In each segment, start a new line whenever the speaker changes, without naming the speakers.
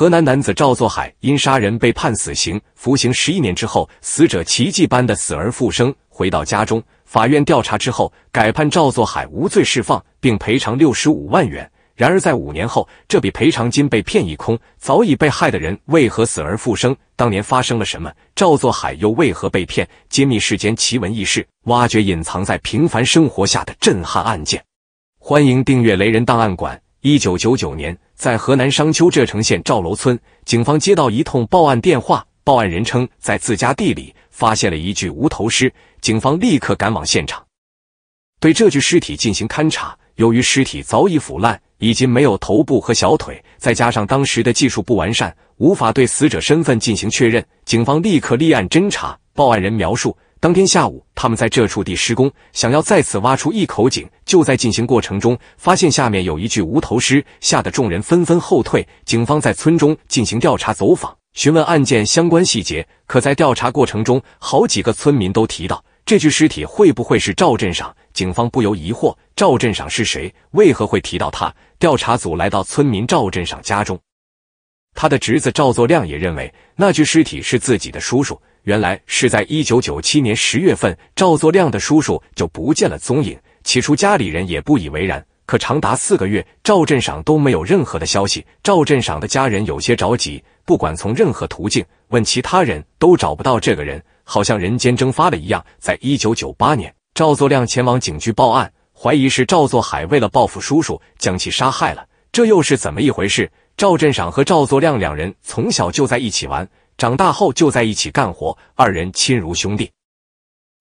河南男子赵作海因杀人被判死刑，服刑十一年之后，死者奇迹般的死而复生，回到家中。法院调查之后，改判赵作海无罪释放，并赔偿六十五万元。然而在五年后，这笔赔偿金被骗一空。早已被害的人为何死而复生？当年发生了什么？赵作海又为何被骗？揭秘世间奇闻异事，挖掘隐藏在平凡生活下的震撼案件。欢迎订阅《雷人档案馆》。一九九九年。在河南商丘柘城县赵楼村，警方接到一通报案电话，报案人称在自家地里发现了一具无头尸，警方立刻赶往现场，对这具尸体进行勘查。由于尸体早已腐烂，已经没有头部和小腿，再加上当时的技术不完善，无法对死者身份进行确认，警方立刻立案侦查。报案人描述。当天下午，他们在这处地施工，想要再次挖出一口井。就在进行过程中，发现下面有一具无头尸，吓得众人纷纷后退。警方在村中进行调查走访，询问案件相关细节。可在调查过程中，好几个村民都提到这具尸体会不会是赵镇上？警方不由疑惑：赵镇上是谁？为何会提到他？调查组来到村民赵镇上家中，他的侄子赵作亮也认为那具尸体是自己的叔叔。原来是在一九九七年十月份，赵作亮的叔叔就不见了踪影。起初家里人也不以为然，可长达四个月，赵镇晌都没有任何的消息。赵镇晌的家人有些着急，不管从任何途径问其他人，都找不到这个人，好像人间蒸发了一样。在一九九八年，赵作亮前往警局报案，怀疑是赵作海为了报复叔叔将其杀害了。这又是怎么一回事？赵镇晌和赵作亮两人从小就在一起玩。长大后就在一起干活，二人亲如兄弟，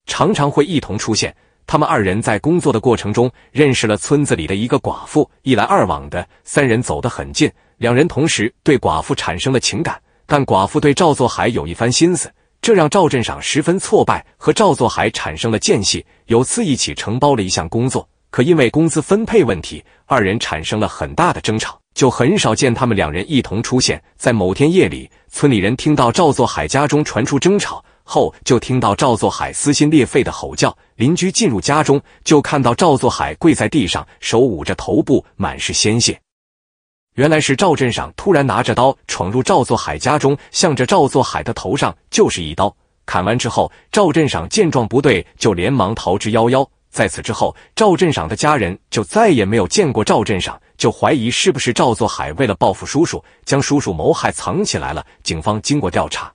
常常会一同出现。他们二人在工作的过程中认识了村子里的一个寡妇，一来二往的，三人走得很近。两人同时对寡妇产生了情感，但寡妇对赵作海有一番心思，这让赵镇晌十分挫败，和赵作海产生了间隙。有次一起承包了一项工作，可因为工资分配问题，二人产生了很大的争吵。就很少见他们两人一同出现在某天夜里，村里人听到赵作海家中传出争吵后，就听到赵作海撕心裂肺的吼叫。邻居进入家中，就看到赵作海跪在地上，手捂着头部，满是鲜血。原来是赵镇晌突然拿着刀闯入赵作海家中，向着赵作海的头上就是一刀。砍完之后，赵镇晌见状不对，就连忙逃之夭夭。在此之后，赵镇赏的家人就再也没有见过赵镇赏，就怀疑是不是赵作海为了报复叔叔，将叔叔谋害藏起来了。警方经过调查，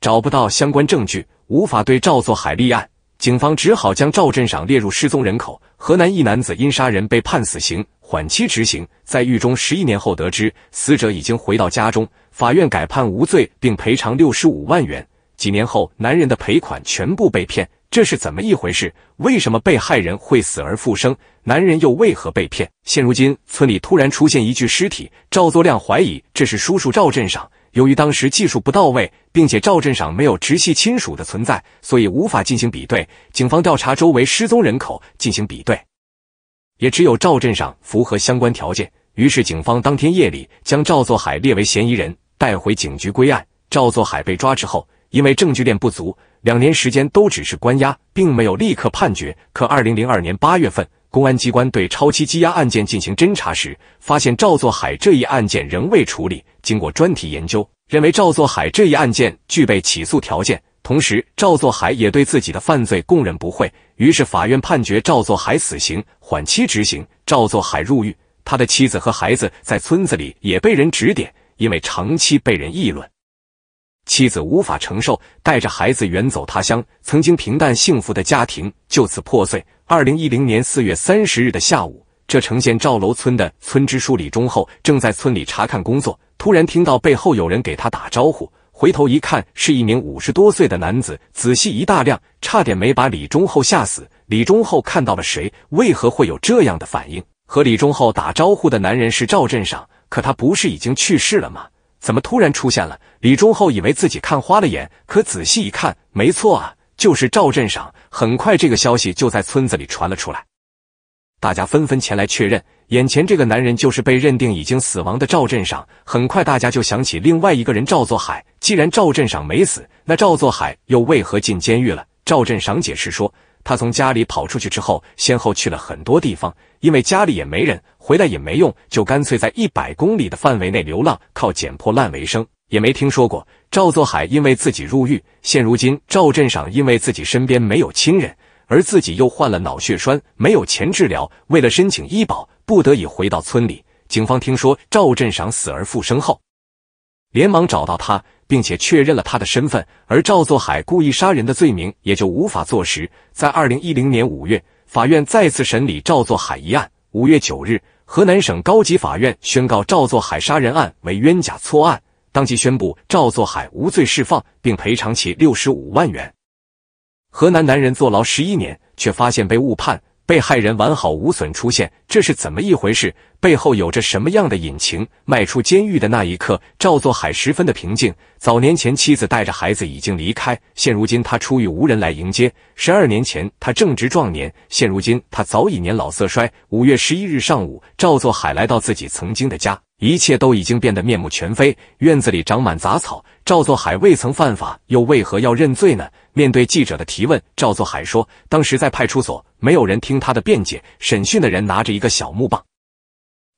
找不到相关证据，无法对赵作海立案，警方只好将赵镇赏列入失踪人口。河南一男子因杀人被判死刑，缓期执行，在狱中十一年后得知死者已经回到家中，法院改判无罪，并赔偿六十五万元。几年后，男人的赔款全部被骗。这是怎么一回事？为什么被害人会死而复生？男人又为何被骗？现如今，村里突然出现一具尸体，赵作亮怀疑这是叔叔赵镇上。由于当时技术不到位，并且赵镇上没有直系亲属的存在，所以无法进行比对。警方调查周围失踪人口进行比对，也只有赵镇上符合相关条件。于是，警方当天夜里将赵作海列为嫌疑人，带回警局归案。赵作海被抓之后，因为证据链不足。两年时间都只是关押，并没有立刻判决。可二零零二年八月份，公安机关对超期羁押案件进行侦查时，发现赵作海这一案件仍未处理。经过专题研究，认为赵作海这一案件具备起诉条件，同时赵作海也对自己的犯罪供认不讳。于是法院判决赵作海死刑，缓期执行。赵作海入狱，他的妻子和孩子在村子里也被人指点，因为长期被人议论。妻子无法承受，带着孩子远走他乡，曾经平淡幸福的家庭就此破碎。二零一零年四月三十日的下午，这城县赵楼村的村支书李忠厚正在村里查看工作，突然听到背后有人给他打招呼，回头一看，是一名五十多岁的男子。仔细一打量，差点没把李忠厚吓死。李忠厚看到了谁？为何会有这样的反应？和李忠厚打招呼的男人是赵镇上，可他不是已经去世了吗？怎么突然出现了？李忠厚以为自己看花了眼，可仔细一看，没错啊，就是赵镇上。很快，这个消息就在村子里传了出来，大家纷纷前来确认，眼前这个男人就是被认定已经死亡的赵镇上。很快，大家就想起另外一个人赵作海。既然赵镇上没死，那赵作海又为何进监狱了？赵镇上解释说。他从家里跑出去之后，先后去了很多地方，因为家里也没人，回来也没用，就干脆在一百公里的范围内流浪，靠捡破烂为生。也没听说过赵作海因为自己入狱，现如今赵镇长因为自己身边没有亲人，而自己又患了脑血栓，没有钱治疗，为了申请医保，不得已回到村里。警方听说赵镇长死而复生后，连忙找到他。并且确认了他的身份，而赵作海故意杀人的罪名也就无法坐实。在二零一零年五月，法院再次审理赵作海一案。五月九日，河南省高级法院宣告赵作海杀人案为冤假错案，当即宣布赵作海无罪释放，并赔偿其六十五万元。河南男人坐牢十一年，却发现被误判。被害人完好无损出现，这是怎么一回事？背后有着什么样的隐情？迈出监狱的那一刻，赵作海十分的平静。早年前，妻子带着孩子已经离开，现如今他出狱无人来迎接。十二年前，他正值壮年，现如今他早已年老色衰。五月十一日上午，赵作海来到自己曾经的家，一切都已经变得面目全非，院子里长满杂草。赵作海未曾犯法，又为何要认罪呢？面对记者的提问，赵作海说：“当时在派出所，没有人听他的辩解。审讯的人拿着一个小木棒，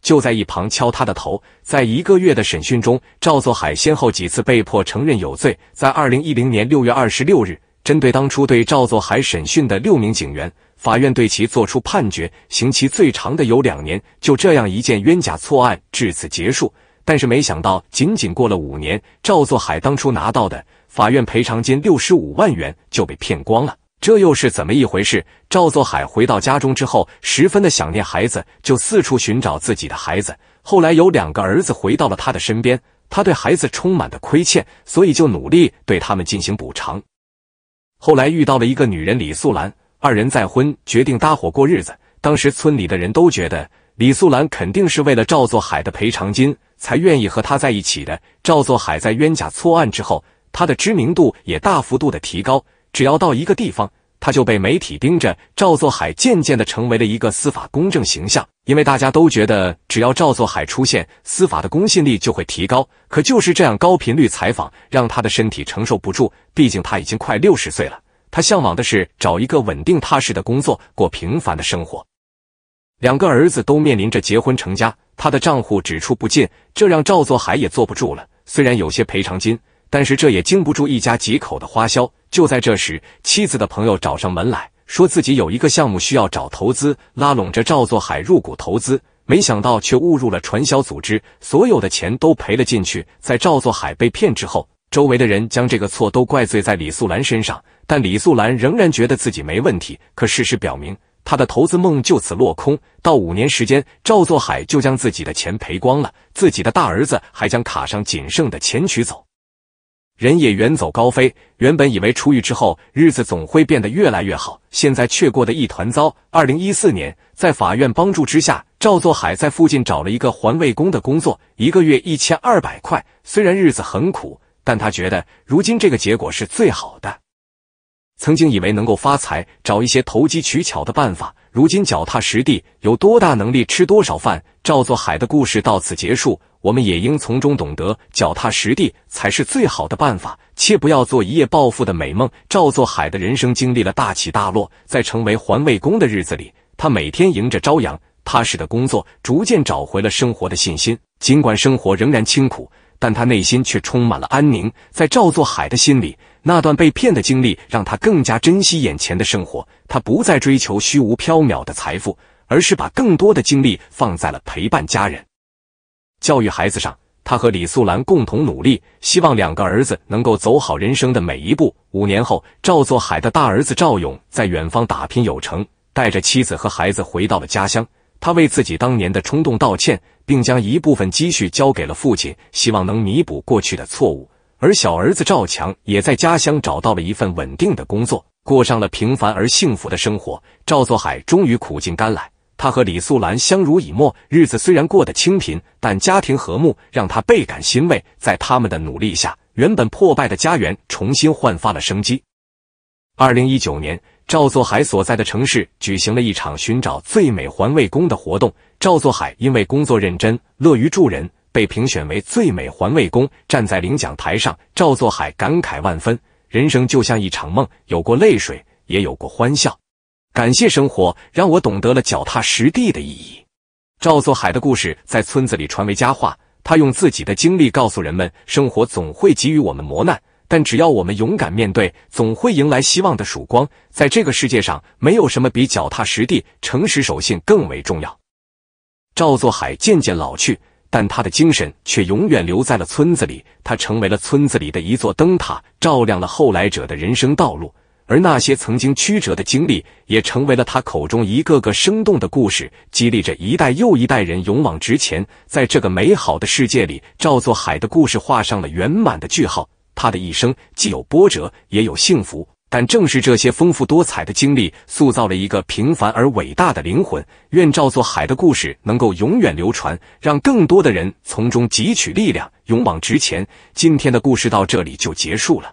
就在一旁敲他的头。在一个月的审讯中，赵作海先后几次被迫承认有罪。在二零一零年六月二十六日，针对当初对赵作海审讯的六名警员，法院对其作出判决，刑期最长的有两年。就这样，一件冤假错案至此结束。但是，没想到仅仅过了五年，赵作海当初拿到的。”法院赔偿金六十五万元就被骗光了，这又是怎么一回事？赵作海回到家中之后，十分的想念孩子，就四处寻找自己的孩子。后来有两个儿子回到了他的身边，他对孩子充满的亏欠，所以就努力对他们进行补偿。后来遇到了一个女人李素兰，二人再婚，决定搭伙过日子。当时村里的人都觉得李素兰肯定是为了赵作海的赔偿金才愿意和他在一起的。赵作海在冤假错案之后。他的知名度也大幅度的提高，只要到一个地方，他就被媒体盯着。赵作海渐渐的成为了一个司法公正形象，因为大家都觉得，只要赵作海出现，司法的公信力就会提高。可就是这样高频率采访，让他的身体承受不住，毕竟他已经快六十岁了。他向往的是找一个稳定踏实的工作，过平凡的生活。两个儿子都面临着结婚成家，他的账户只出不进，这让赵作海也坐不住了。虽然有些赔偿金。但是这也经不住一家几口的花销。就在这时，妻子的朋友找上门来说，自己有一个项目需要找投资，拉拢着赵作海入股投资。没想到却误入了传销组织，所有的钱都赔了进去。在赵作海被骗之后，周围的人将这个错都怪罪在李素兰身上，但李素兰仍然觉得自己没问题。可事实表明，他的投资梦就此落空。到五年时间，赵作海就将自己的钱赔光了，自己的大儿子还将卡上仅剩的钱取走。人也远走高飞。原本以为出狱之后日子总会变得越来越好，现在却过得一团糟。二零一四年，在法院帮助之下，赵作海在附近找了一个环卫工的工作，一个月一千二百块。虽然日子很苦，但他觉得如今这个结果是最好的。曾经以为能够发财，找一些投机取巧的办法，如今脚踏实地，有多大能力吃多少饭。赵作海的故事到此结束。我们也应从中懂得，脚踏实地才是最好的办法，切不要做一夜暴富的美梦。赵作海的人生经历了大起大落，在成为环卫工的日子里，他每天迎着朝阳，踏实的工作，逐渐找回了生活的信心。尽管生活仍然清苦，但他内心却充满了安宁。在赵作海的心里，那段被骗的经历让他更加珍惜眼前的生活。他不再追求虚无缥缈的财富，而是把更多的精力放在了陪伴家人。教育孩子上，他和李素兰共同努力，希望两个儿子能够走好人生的每一步。五年后，赵作海的大儿子赵勇在远方打拼有成，带着妻子和孩子回到了家乡。他为自己当年的冲动道歉，并将一部分积蓄交给了父亲，希望能弥补过去的错误。而小儿子赵强也在家乡找到了一份稳定的工作，过上了平凡而幸福的生活。赵作海终于苦尽甘来。他和李素兰相濡以沫，日子虽然过得清贫，但家庭和睦让他倍感欣慰。在他们的努力下，原本破败的家园重新焕发了生机。二零一九年，赵作海所在的城市举行了一场寻找最美环卫工的活动。赵作海因为工作认真、乐于助人，被评选为最美环卫工。站在领奖台上，赵作海感慨万分：“人生就像一场梦，有过泪水，也有过欢笑。”感谢生活让我懂得了脚踏实地的意义。赵作海的故事在村子里传为佳话，他用自己的经历告诉人们：生活总会给予我们磨难，但只要我们勇敢面对，总会迎来希望的曙光。在这个世界上，没有什么比脚踏实地、诚实守信更为重要。赵作海渐渐老去，但他的精神却永远留在了村子里。他成为了村子里的一座灯塔，照亮了后来者的人生道路。而那些曾经曲折的经历，也成为了他口中一个个生动的故事，激励着一代又一代人勇往直前。在这个美好的世界里，赵作海的故事画上了圆满的句号。他的一生既有波折，也有幸福，但正是这些丰富多彩的经历，塑造了一个平凡而伟大的灵魂。愿赵作海的故事能够永远流传，让更多的人从中汲取力量，勇往直前。今天的故事到这里就结束了。